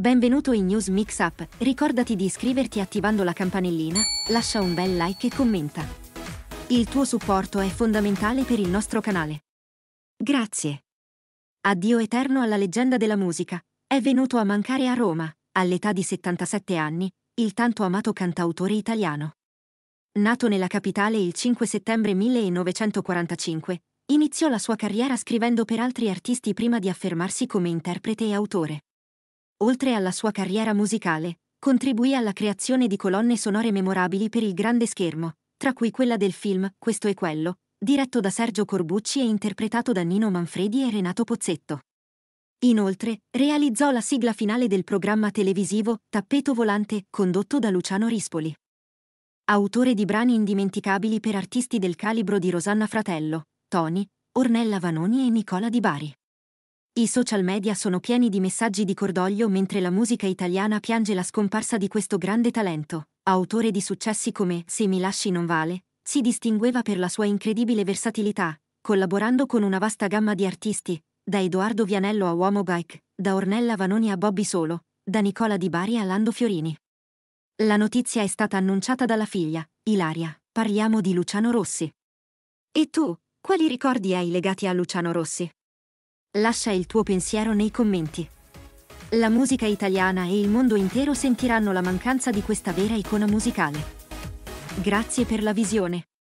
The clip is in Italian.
Benvenuto in News Mix Up, ricordati di iscriverti attivando la campanellina, lascia un bel like e commenta. Il tuo supporto è fondamentale per il nostro canale. Grazie. Addio eterno alla leggenda della musica. È venuto a mancare a Roma, all'età di 77 anni, il tanto amato cantautore italiano. Nato nella capitale il 5 settembre 1945, iniziò la sua carriera scrivendo per altri artisti prima di affermarsi come interprete e autore oltre alla sua carriera musicale, contribuì alla creazione di colonne sonore memorabili per il grande schermo, tra cui quella del film Questo e quello, diretto da Sergio Corbucci e interpretato da Nino Manfredi e Renato Pozzetto. Inoltre, realizzò la sigla finale del programma televisivo Tappeto Volante, condotto da Luciano Rispoli. Autore di brani indimenticabili per artisti del calibro di Rosanna Fratello, Tony, Ornella Vanoni e Nicola Di Bari. I social media sono pieni di messaggi di cordoglio mentre la musica italiana piange la scomparsa di questo grande talento. Autore di successi come Se mi lasci non vale, si distingueva per la sua incredibile versatilità, collaborando con una vasta gamma di artisti, da Edoardo Vianello a Uomo Bike, da Ornella Vanoni a Bobby Solo, da Nicola Di Bari a Lando Fiorini. La notizia è stata annunciata dalla figlia, Ilaria. Parliamo di Luciano Rossi. E tu, quali ricordi hai legati a Luciano Rossi? Lascia il tuo pensiero nei commenti. La musica italiana e il mondo intero sentiranno la mancanza di questa vera icona musicale. Grazie per la visione.